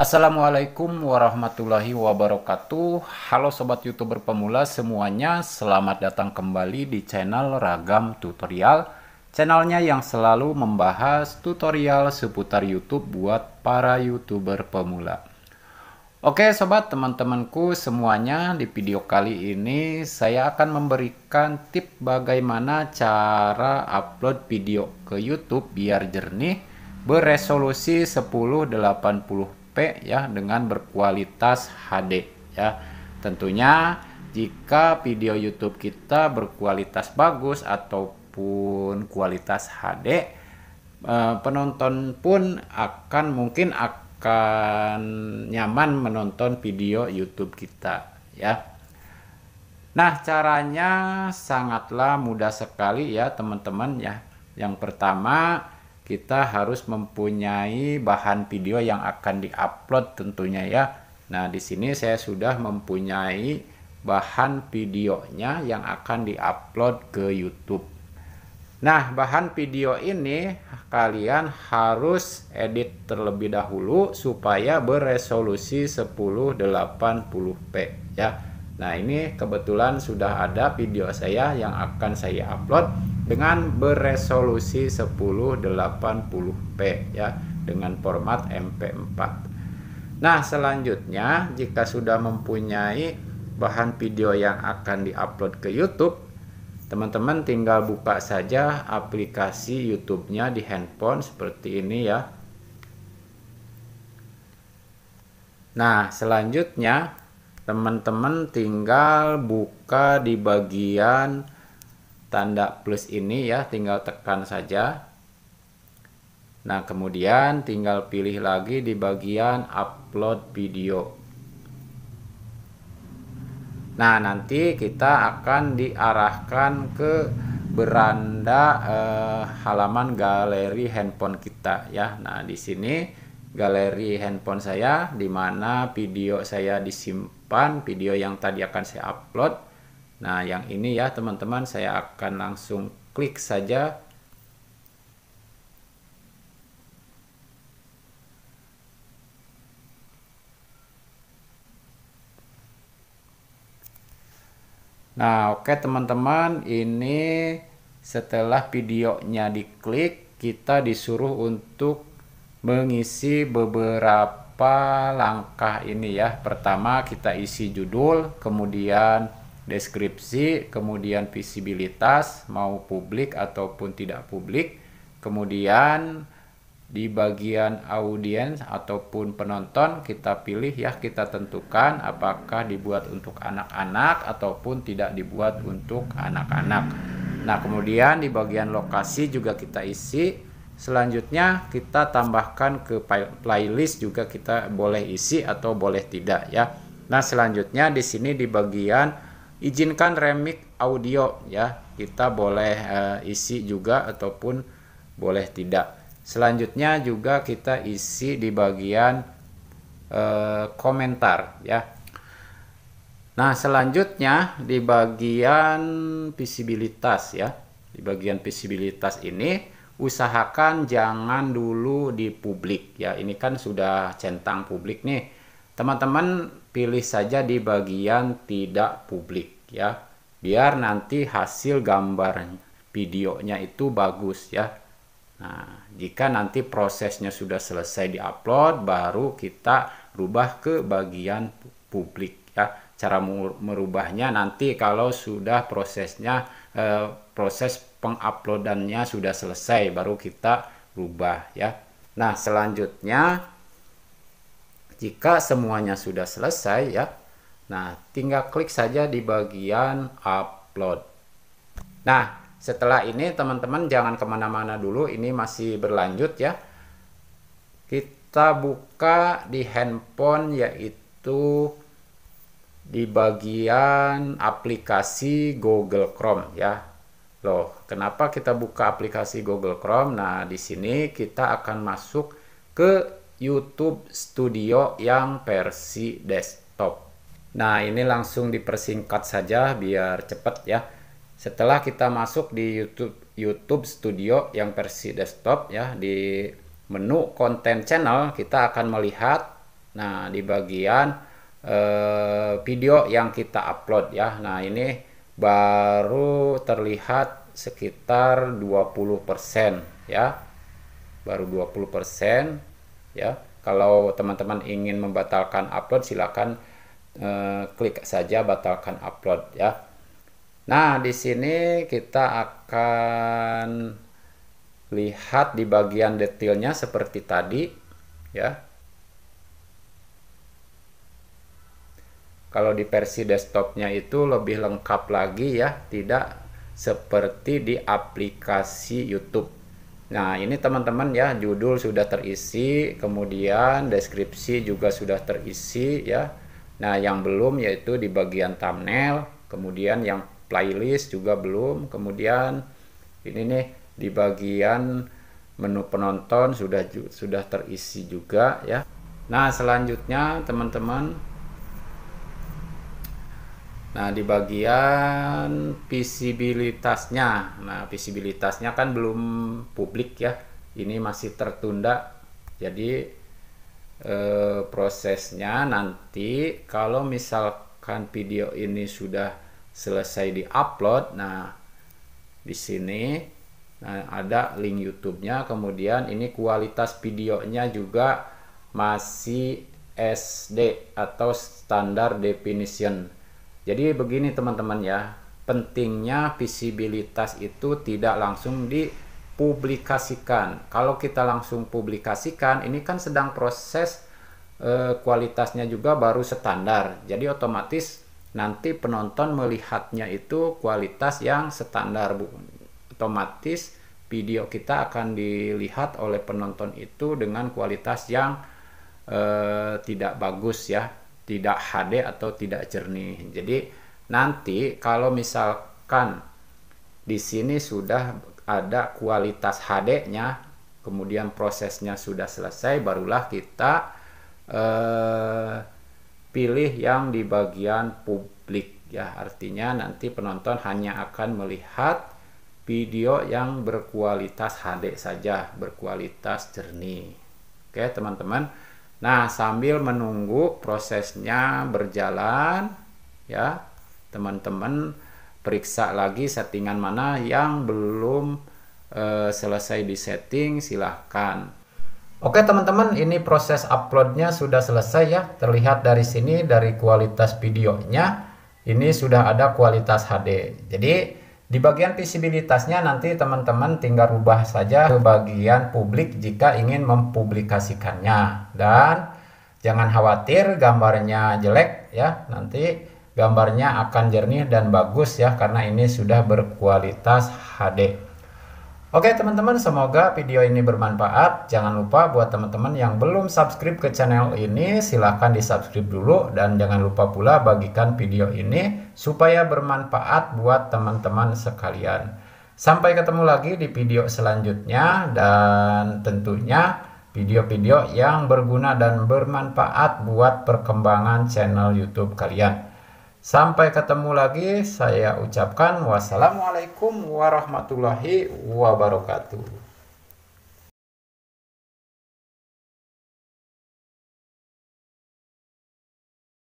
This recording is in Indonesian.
Assalamualaikum warahmatullahi wabarakatuh Halo Sobat Youtuber Pemula semuanya Selamat datang kembali di channel Ragam Tutorial Channelnya yang selalu membahas tutorial seputar Youtube buat para Youtuber pemula Oke sobat teman-temanku semuanya di video kali ini saya akan memberikan tip bagaimana cara upload video ke YouTube biar jernih beresolusi 1080p P ya dengan berkualitas HD ya. Tentunya jika video YouTube kita berkualitas bagus ataupun kualitas HD e, penonton pun akan mungkin akan nyaman menonton video YouTube kita ya. Nah, caranya sangatlah mudah sekali ya, teman-teman ya. Yang pertama, kita harus mempunyai bahan video yang akan diupload tentunya ya. Nah, di sini saya sudah mempunyai bahan videonya yang akan diupload ke YouTube. Nah, bahan video ini kalian harus edit terlebih dahulu supaya beresolusi 1080p ya. Nah, ini kebetulan sudah ada video saya yang akan saya upload dengan beresolusi 1080p ya dengan format MP4. Nah, selanjutnya jika sudah mempunyai bahan video yang akan diupload ke YouTube, teman-teman tinggal buka saja aplikasi YouTube-nya di handphone seperti ini ya. Nah, selanjutnya teman-teman tinggal buka di bagian tanda plus ini ya tinggal tekan saja nah kemudian tinggal pilih lagi di bagian upload video nah nanti kita akan diarahkan ke beranda eh, halaman galeri handphone kita ya. Nah, di sini galeri handphone saya di mana video saya disimpan, video yang tadi akan saya upload Nah, yang ini ya teman-teman, saya akan langsung klik saja. Nah, oke okay, teman-teman, ini setelah videonya diklik, kita disuruh untuk mengisi beberapa langkah ini ya. Pertama, kita isi judul, kemudian deskripsi, kemudian visibilitas mau publik ataupun tidak publik, kemudian di bagian audiens ataupun penonton kita pilih ya kita tentukan apakah dibuat untuk anak-anak ataupun tidak dibuat untuk anak-anak. Nah, kemudian di bagian lokasi juga kita isi. Selanjutnya kita tambahkan ke playlist juga kita boleh isi atau boleh tidak ya. Nah, selanjutnya di sini di bagian izinkan remix audio ya kita boleh uh, isi juga ataupun boleh tidak selanjutnya juga kita isi di bagian uh, komentar ya nah selanjutnya di bagian visibilitas ya di bagian visibilitas ini usahakan jangan dulu di publik ya ini kan sudah centang publik nih teman-teman pilih saja di bagian tidak publik ya biar nanti hasil gambar videonya itu bagus ya nah jika nanti prosesnya sudah selesai di upload baru kita rubah ke bagian publik ya cara merubahnya nanti kalau sudah prosesnya eh, proses penguploadannya sudah selesai baru kita rubah ya nah selanjutnya jika semuanya sudah selesai ya, nah tinggal klik saja di bagian upload. Nah setelah ini teman-teman jangan kemana-mana dulu, ini masih berlanjut ya. Kita buka di handphone yaitu di bagian aplikasi Google Chrome ya. Loh, kenapa kita buka aplikasi Google Chrome? Nah, di sini kita akan masuk ke YouTube Studio yang versi desktop. Nah, ini langsung dipersingkat saja biar cepat ya. Setelah kita masuk di YouTube YouTube Studio yang versi desktop ya di menu konten channel kita akan melihat nah di bagian eh, video yang kita upload ya. Nah, ini baru terlihat sekitar 20% ya. Baru 20% ya kalau teman-teman ingin membatalkan upload silakan eh, klik saja batalkan upload ya nah di sini kita akan lihat di bagian detailnya seperti tadi ya kalau di versi desktopnya itu lebih lengkap lagi ya tidak seperti di aplikasi YouTube Nah, ini teman-teman ya, judul sudah terisi, kemudian deskripsi juga sudah terisi ya. Nah, yang belum yaitu di bagian thumbnail, kemudian yang playlist juga belum, kemudian ini nih di bagian menu penonton sudah sudah terisi juga ya. Nah, selanjutnya teman-teman Nah, di bagian visibilitasnya. Nah, visibilitasnya kan belum publik ya. Ini masih tertunda. Jadi e, prosesnya nanti kalau misalkan video ini sudah selesai di upload nah di sini nah ada link YouTube-nya, kemudian ini kualitas videonya juga masih SD atau standar definition jadi begini teman-teman ya, pentingnya visibilitas itu tidak langsung dipublikasikan. Kalau kita langsung publikasikan, ini kan sedang proses eh, kualitasnya juga baru standar. Jadi otomatis nanti penonton melihatnya itu kualitas yang standar, Bu. Otomatis video kita akan dilihat oleh penonton itu dengan kualitas yang eh, tidak bagus ya tidak HD atau tidak jernih. Jadi nanti kalau misalkan di sini sudah ada kualitas HD-nya, kemudian prosesnya sudah selesai, barulah kita eh, pilih yang di bagian publik ya. Artinya nanti penonton hanya akan melihat video yang berkualitas HD saja, berkualitas jernih. Oke, teman-teman. Nah, sambil menunggu prosesnya berjalan, ya, teman-teman periksa lagi settingan mana yang belum eh, selesai disetting, silahkan. Oke teman-teman, ini proses uploadnya sudah selesai ya. Terlihat dari sini dari kualitas videonya, ini sudah ada kualitas HD. Jadi di bagian visibilitasnya nanti teman-teman tinggal rubah saja ke bagian publik jika ingin mempublikasikannya. Dan jangan khawatir gambarnya jelek ya, nanti gambarnya akan jernih dan bagus ya karena ini sudah berkualitas HD. Oke teman-teman, semoga video ini bermanfaat. Jangan lupa buat teman-teman yang belum subscribe ke channel ini, silahkan di-subscribe dulu. Dan jangan lupa pula bagikan video ini supaya bermanfaat buat teman-teman sekalian. Sampai ketemu lagi di video selanjutnya dan tentunya video-video yang berguna dan bermanfaat buat perkembangan channel YouTube kalian. Sampai ketemu lagi, saya ucapkan wassalamualaikum warahmatullahi wabarakatuh.